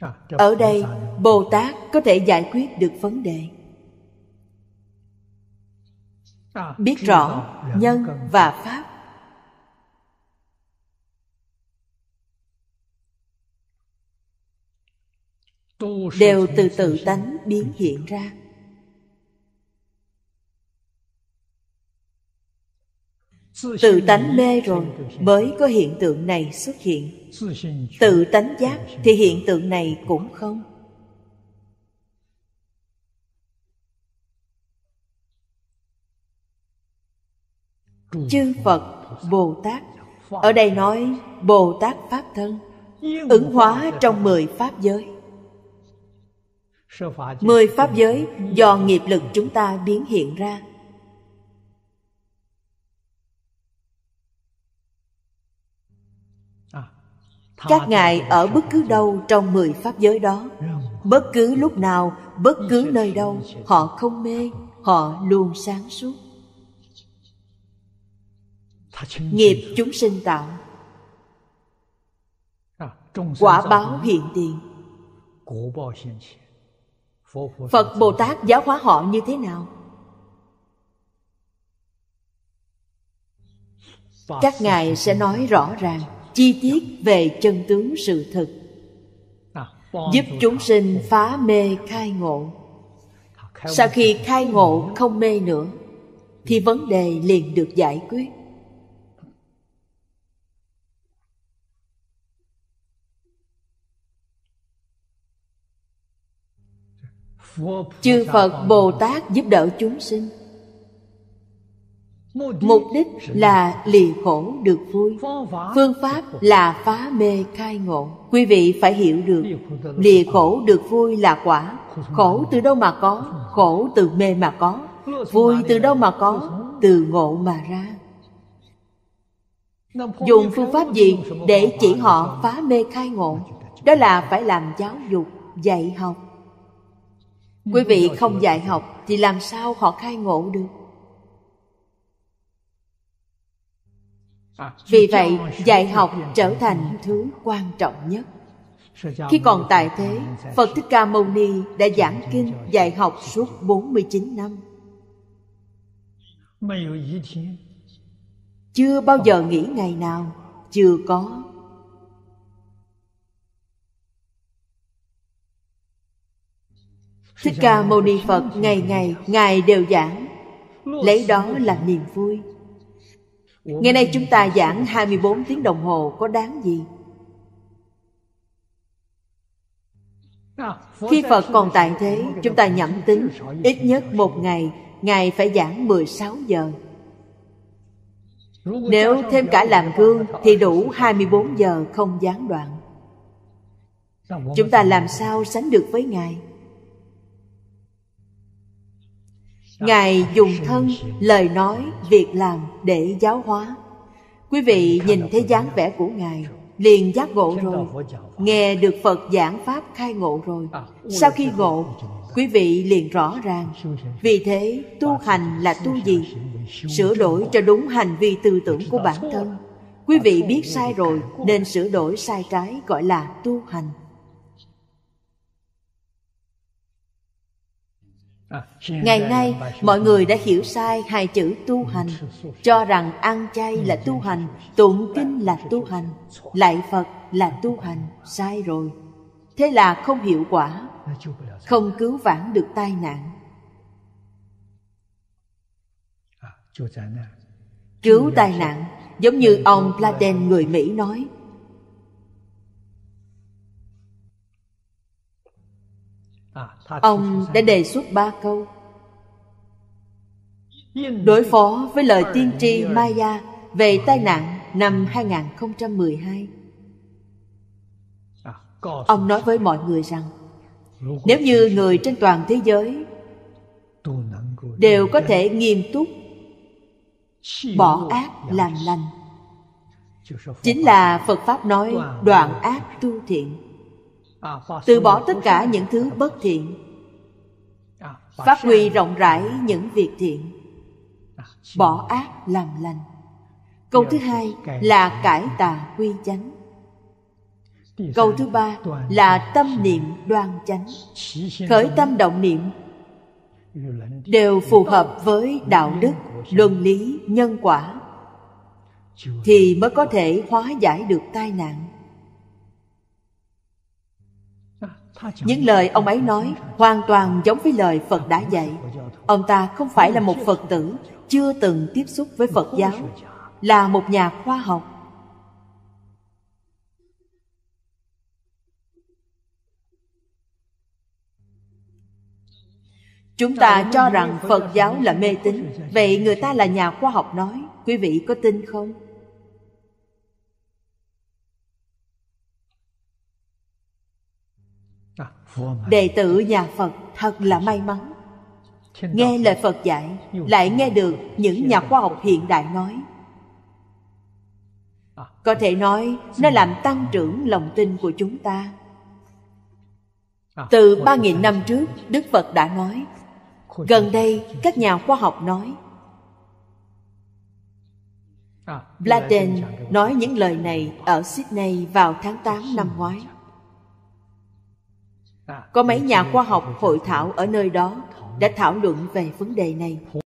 À, ở đây bồ tát có thể giải quyết được vấn đề à, biết rõ nhân và pháp đều từ tự tánh biến hiện ra tự tánh mê rồi mới có hiện tượng này xuất hiện tự tánh giác thì hiện tượng này cũng không chư phật bồ tát ở đây nói bồ tát pháp thân ứng hóa trong mười pháp giới mười pháp giới do nghiệp lực chúng ta biến hiện ra các ngài ở bất cứ đâu trong mười pháp giới đó bất cứ lúc nào bất cứ nơi đâu họ không mê họ luôn sáng suốt nghiệp chúng sinh tạo à, quả báo hiện tiền phật bồ tát giáo hóa họ như thế nào các ngài sẽ nói rõ ràng chi tiết về chân tướng sự thực giúp chúng sinh phá mê khai ngộ sau khi khai ngộ không mê nữa thì vấn đề liền được giải quyết chư phật bồ tát giúp đỡ chúng sinh mục đích là lì khổ được vui phương pháp là phá mê khai ngộ quý vị phải hiểu được lìa khổ được vui là quả khổ từ đâu mà có khổ từ mê mà có vui từ đâu mà có từ ngộ mà ra dùng phương pháp gì để chỉ họ phá mê khai ngộ đó là phải làm giáo dục dạy học quý vị không dạy học thì làm sao họ khai ngộ được À, vì vậy dạy học trở thành thứ quan trọng nhất khi còn tại thế phật thích ca mâu ni đã giảng kinh dạy học suốt 49 năm chưa bao giờ nghỉ ngày nào chưa có thích ca mâu ni phật ngày ngày ngài đều giảng lấy đó là niềm vui Ngày nay chúng ta giảng 24 tiếng đồng hồ có đáng gì? Khi Phật còn tại thế, chúng ta nhẩm tính ít nhất một ngày Ngài phải giảng 16 giờ. Nếu thêm cả làm gương thì đủ 24 giờ không gián đoạn. Chúng ta làm sao sánh được với Ngài? Ngài dùng thân, lời nói, việc làm để giáo hóa Quý vị nhìn thấy dáng vẻ của Ngài Liền giác ngộ rồi Nghe được Phật giảng Pháp khai ngộ rồi Sau khi ngộ, quý vị liền rõ ràng Vì thế tu hành là tu gì? Sửa đổi cho đúng hành vi tư tưởng của bản thân Quý vị biết sai rồi nên sửa đổi sai trái gọi là tu hành ngày nay mọi người đã hiểu sai hai chữ tu hành cho rằng ăn chay là tu hành tụng kinh là tu hành lại phật là tu hành sai rồi thế là không hiệu quả không cứu vãn được tai nạn cứu tai nạn giống như ông platen người mỹ nói ông đã đề xuất ba câu đối phó với lời tiên tri Maya về tai nạn năm 2012. À, ông nói với mọi người rằng nếu như người trên toàn thế giới đều có thể nghiêm túc bỏ ác làm lành chính là Phật pháp nói đoạn ác tu thiện À, từ bỏ tất cả những thứ bất thiện à, phát huy rộng rãi những việc thiện à, bỏ ác làm lành câu thứ hai là cải tà quy chánh câu thứ ba là tâm niệm đoan chánh khởi tâm động niệm đều phù hợp với đạo đức luân lý nhân quả thì mới có thể hóa giải được tai nạn những lời ông ấy nói hoàn toàn giống với lời phật đã dạy ông ta không phải là một phật tử chưa từng tiếp xúc với phật giáo là một nhà khoa học chúng ta cho rằng phật giáo là mê tín vậy người ta là nhà khoa học nói quý vị có tin không đệ tử nhà phật thật là may mắn nghe lời phật dạy lại nghe được những nhà khoa học hiện đại nói có thể nói nó làm tăng trưởng lòng tin của chúng ta từ ba nghìn năm trước, Đức Phật đã nói Gần đây, các nhà khoa học nói Bladen nói những lời này ở Sydney vào tháng 8 năm ngoái có mấy nhà khoa học hội thảo ở nơi đó đã thảo luận về vấn đề này